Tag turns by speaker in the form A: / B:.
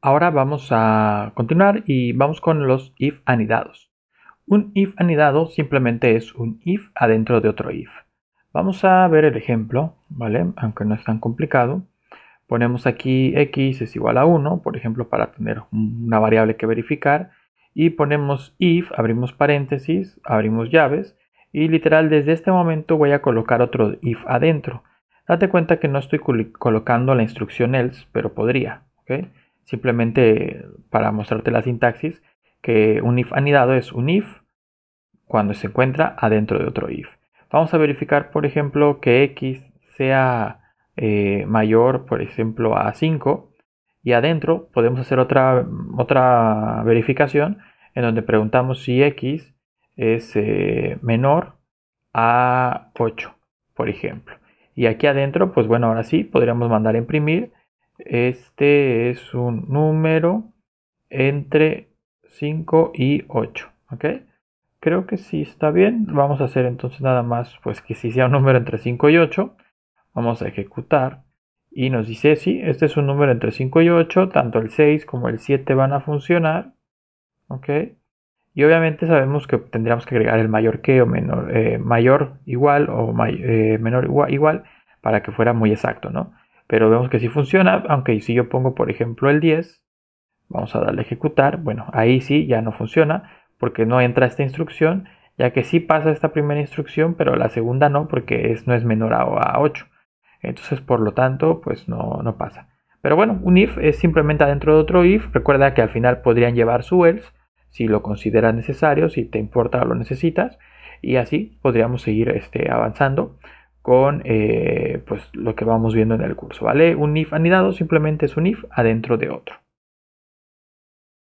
A: Ahora vamos a continuar y vamos con los if anidados. Un if anidado simplemente es un if adentro de otro if. Vamos a ver el ejemplo, ¿vale? Aunque no es tan complicado. Ponemos aquí x es igual a 1, por ejemplo, para tener una variable que verificar. Y ponemos if, abrimos paréntesis, abrimos llaves. Y literal, desde este momento voy a colocar otro if adentro. Date cuenta que no estoy colocando la instrucción else, pero podría, ¿ok? simplemente para mostrarte la sintaxis, que un if anidado es un if cuando se encuentra adentro de otro if. Vamos a verificar, por ejemplo, que x sea eh, mayor, por ejemplo, a 5. Y adentro podemos hacer otra, otra verificación en donde preguntamos si x es eh, menor a 8, por ejemplo. Y aquí adentro, pues bueno, ahora sí, podríamos mandar a imprimir este es un número entre 5 y 8. ¿Ok? Creo que sí está bien. Vamos a hacer entonces nada más, pues que si sea un número entre 5 y 8. Vamos a ejecutar. Y nos dice, sí, este es un número entre 5 y 8. Tanto el 6 como el 7 van a funcionar. ¿Ok? Y obviamente sabemos que tendríamos que agregar el mayor que o menor, eh, mayor igual o eh, menor igual, igual para que fuera muy exacto, ¿no? Pero vemos que sí funciona, aunque si yo pongo por ejemplo el 10, vamos a darle a ejecutar, bueno, ahí sí ya no funciona porque no entra esta instrucción, ya que sí pasa esta primera instrucción, pero la segunda no porque es, no es menor a, 8. Entonces, por lo tanto, pues no, no pasa. Pero bueno, un if es simplemente adentro de otro if. Recuerda que al final podrían llevar su else si lo consideras necesario, si te importa o lo necesitas. Y así podríamos seguir este, avanzando con eh, pues, lo que vamos viendo en el curso, ¿vale? Un if anidado simplemente es un if adentro de otro.